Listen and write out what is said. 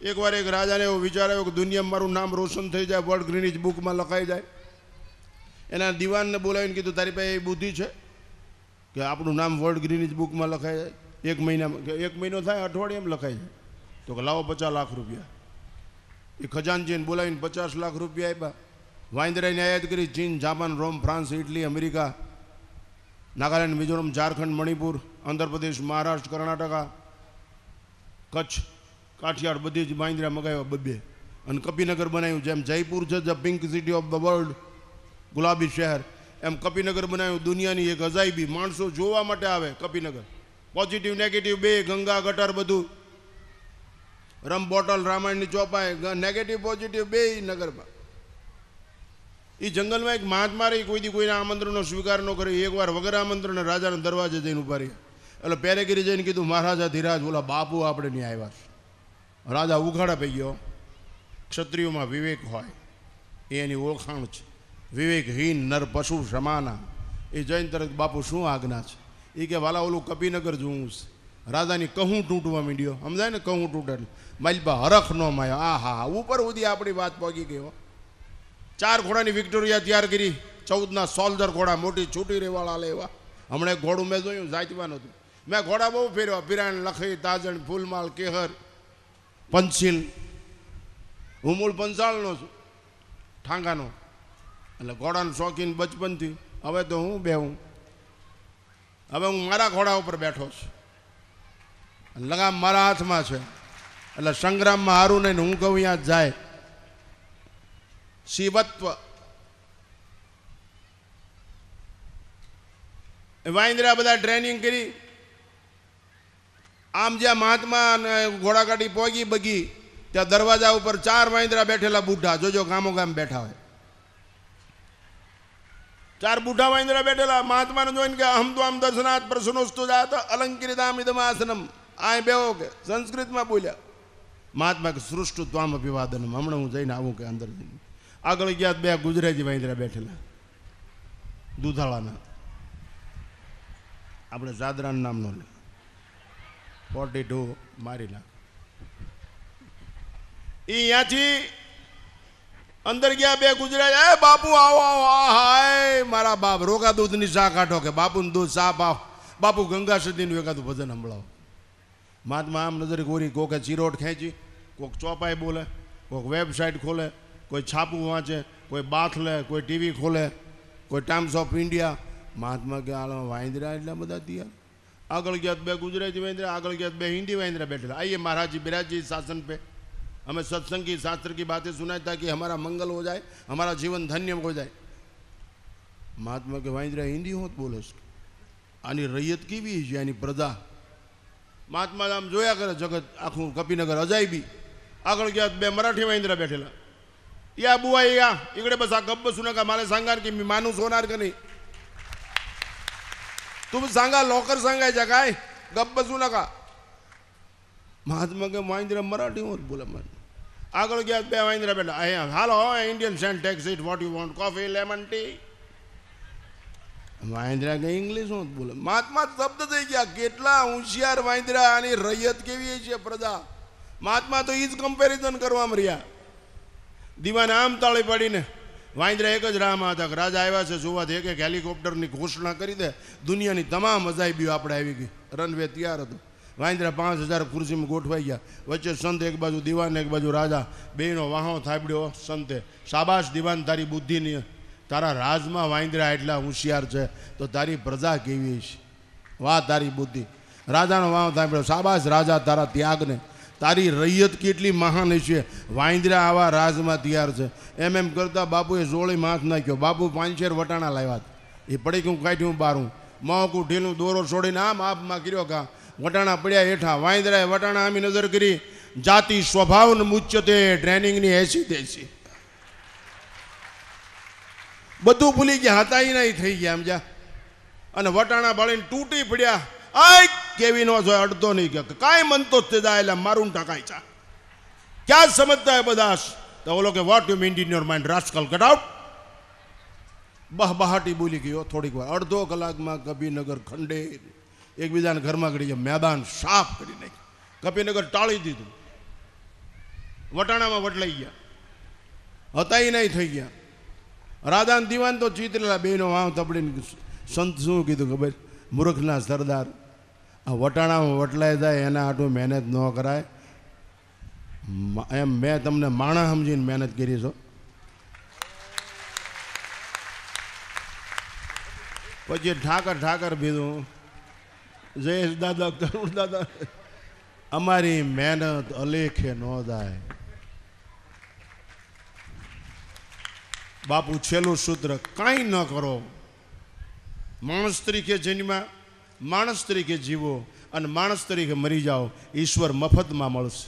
એકવાર એક રાજાને એવો વિચાર્યો કે દુનિયા મારું નામ રોશન થઈ જાય વર્લ્ડ ગ્રીનિજ બુકમાં લખાઈ જાય એના દિવાનને બોલાવીને કીધું તારી પાસે એ બુદ્ધિ છે કે આપણું નામ વર્લ્ડ ગ્રીનિજ બુકમાં લખાઈ જાય એક મહિનામાં એક મહિનો થાય અઠવાડિયામાં લખાઈ જાય તો કે લાવો પચાસ લાખ રૂપિયા એ ખજાનજીને બોલાવીને પચાસ લાખ રૂપિયા આપ્યા વાંદરાની આયાત કરી ચીન Japan Rome France Italy America Nagaland Mizoram Jharkhand Manipur Andhra Pradesh Maharashtra Karnataka Kutch Kathiawad બધી જ બાંદ્રા મગાવ્યા બબે અને કપિનગર બનાવ્યું જેમ જયપુર છે the pink city of the world ગુલાબી શહેર એમ કપિનગર બનાવ્યું દુનિયાની એક અજાયબી માણસો જોવા માટે આવે કપિનગર પોઝિટિવ નેગેટિવ બે ગંગા ગટર બધું રમ બોટલ રામાયણની ચોપાઈ નેગેટિવ પોઝિટિવ બે નગરમાં એ જંગલમાં એક મહાત્મા રહી કોઈથી કોઈના આમંત્રણનો સ્વીકાર ન કરે એકવાર વગર આમંત્રણ રાજાના દરવાજે જઈને ઉભા રહ્યા એટલે પહેરેગીરી જઈને કીધું મહારાજા ધીરાજ બોલા બાપુ આપણે નહીં આવ્યા રાજા ઉઘાડા પી ગયો ક્ષત્રિયોમાં વિવેક હોય એ એની ઓળખાણ છે વિવેકહીન નર પશુ સમાના એ જૈન તરત બાપુ શું આજ્ઞા છે એ કે વાલા ઓલું કપિનગર જોવું છે રાજાની કહું તૂટવા મીડ્યો સમજાય ને કહું તૂટે માલબા હરખ ન માયો આ હા હા ઉપર સુધી આપણી વાત પહોંચી ગયો ચાર ઘોડાની વિક્ટોરિયા તૈયાર કરી ચૌદના સોલ્જર ઘોડા મોટી છૂટી રેવાળા લેવા હમણાં ઘોડું મેં જોયું જાચવાનું હતું મેં ઘોડા બહુ ફેરવા પિરાણ લખી તાજણ ફૂલમાલ કેહર પંચીલ હું મૂળ પંચાળનો છું ઠાંગાનો એટલે ઘોડાનો શોખીન બચપનથી હવે તો હું બેહું હવે હું મારા ઘોડા ઉપર બેઠો છું લગામ મારા હાથમાં છે એટલે સંગ્રામમાં હારું નહીં હું કહું ત્યાં જાય શિવત્વ વાઈન્દ્રા બધા ટ્રેનિંગ કરી આમ જ્યાં મહાત્મા અને ઘોડાગાડી પોગી બગી ત્યાં દરવાજા ઉપર ચાર વાંદરા બેઠેલા બુઢા જોજો ગામો ગામ બેઠા હોય ચાર બુઢા વાંદરા બેઠેલા મહાત્માને જોઈને કે અહમ તો આમ દર્શનાથ પ્રસુનોસ્તુ જાત અલંકિરિતામ ઇદમ આસનમ આ બેહો કે સંસ્કૃતમાં બોલ્યા મહાત્મા કે સૃષ્ટુ ત્વામ અભિવાદનમ હમણાં હું જઈને આવું કે અંદર જઈને આગળ ગયા બે ગુજરાતી વાંદરા બેઠેલા દૂધાળાના આપણે જાદરાનું નામ ન લે ફોર્ટી ટુ મારી એ અહીંયાથી અંદર ગયા બે ગુજરાત એ બાપુ આવો આવો હાય મારા બાપ રોગા દૂધની ચા કાઢો કે બાપુનું દૂધ ચા પાવ બાપુ ગંગા સુધીનું એકાદું ભજન સંભળાવો મહાત્મા આમ નજર ગોરી કોકે ચીરોટ ખેંચી કોઈક ચોપાઈ બોલે કોઈક વેબસાઇટ ખોલે કોઈ છાપું વાંચે કોઈ બાથ લે કોઈ ટીવી ખોલે કોઈ ટાઈમ્સ ઓફ ઇન્ડિયા મહાત્મા કે હાલમાં વાંદરા એટલા બધા તૈયાર આગળ ગયા બે ગુજરાતી વાંદરા આગળ ગયા બે હિન્દી વાંદરા बैठे आइए महाराज जी बिराज जी शासन पे हमें सत्संग की शास्त्र की बातें सुनाए ताकि हमारा मंगल हो जाए हमारा जीवन धन्य हो जाए महात्मा के वाइंद्रा हिंदी हो तो बोले આની રૈયત કેવી છે આની પ્રજા મહાત્મા આમ જોયા કરે જગત આખું કપિનગર અજાયબી આગળ ગયા બે મરાઠી વાઇન્દ્રા બેઠેલા યા બુઆ યા ઇકડे बसा गप्प सुनका मला सांगा की मी माणूस होणार का नाही तुम्ही सांगा लॉकर सांगायच्या काय गप्प बसू नका महात्मा के महिंद्रा मराठी होत बोला मग आगळ घ्या बे महिंद्रा बेटा I hello Indian sand tax it what you want coffee lemon tea Mahindra के इंग्लिश होत बोल महात्मा शब्द થઈ केटला કેટલા હોશિયાર महिंद्रा आणि रयत केवी છે प्रजा महात्मा तो ઈ જ કમ્પેરિઝન કરવામાં रिया દીવાને आम તાળી पाडीने વાંદરા એક જ રાહમાં હતા કે રાજા આવ્યા છે જોવાથી એક એક હેલિકોપ્ટરની ઘોષણા કરી દે દુનિયાની તમામ અજાયબીઓ આપણે આવી ગઈ રનવે તૈયાર હતો વાંદરા પાંચ હજાર ખુરશીમાં ગોઠવાઈ ગયા વચ્ચે સંત એક બાજુ દીવાન એક બાજુ રાજા બેનો વાહો થાપડ્યો સંતે શાબાશ દીવાન તારી બુદ્ધિની તારા રાજમાં વાંદરા એટલા હોશિયાર છે તો તારી પ્રજા કેવી છે વાહ તારી બુદ્ધિ રાજાનો વાહો થાપડ્યો શાબાશ રાજા તારા ત્યાગને તારી રૈયત કેટલી મહાન છે વાંદરા આવા રાજમાં તૈયાર છે એમ એમ કરતા બાપુએ જોળી માથ નાખ્યો બાપુ પાંચ પાંચેર વટાણા લાવ્યા એ કે હું કાઢ્યું બારું માવકું ઢીલું દોરો છોડીને આમ આપમાં કર્યો કા વટાણા પડ્યા હેઠા વાંદરાએ વટાણા આમી નજર કરી જાતિ સ્વભાવને મુચ્યતે ટ્રેનિંગની એસી દેસી બધું ભૂલી ગયા હતા એ નહીં થઈ ગયા સમજ્યા અને વટાણા બાળીને તૂટી પડ્યા આ કેવી નો જોઈએ અડધો નહીં કે કાંઈ મનતો જ તે જાય એટલે મારું ટકાય છે ક્યાં સમજતા હે બધા તો ઓલો કે what you mean your mind રાજકલ ગટ આઉટ બહાટી બોલી ગયો થોડીક વાર અડધો કલાકમાં કબીનગર ખંડે એકબીજાના ઘરમાં ગયા મેદાન સાફ કરી નાખ્યું કપીનગર ટાળી દીધું વટાણામાં વટલાઈ ગયા હતાઈ નહીં થઈ ગયા રાધાન દીવાન તો ચીતરેલા બેનો વાવ તબડીને સંત શું કીધું ખબર મૂર્ખના સરદાર વટાણામાં વટલાઈ જાય એના આટલું મહેનત ન કરાય એમ મેં તમને માણસ સમજીને મહેનત કરી છો પછી ઠાકર ઠાકર પીધું જયેશ દાદા કરુણ દાદા અમારી મહેનત અલેખે ન જાય બાપુ છેલ્લું સૂત્ર કાંઈ ન કરો માણસ તરીકે જન્મ્યા માણસ તરીકે જીવો અને માણસ તરીકે મરી જાઓ ઈશ્વર મફતમાં મળશે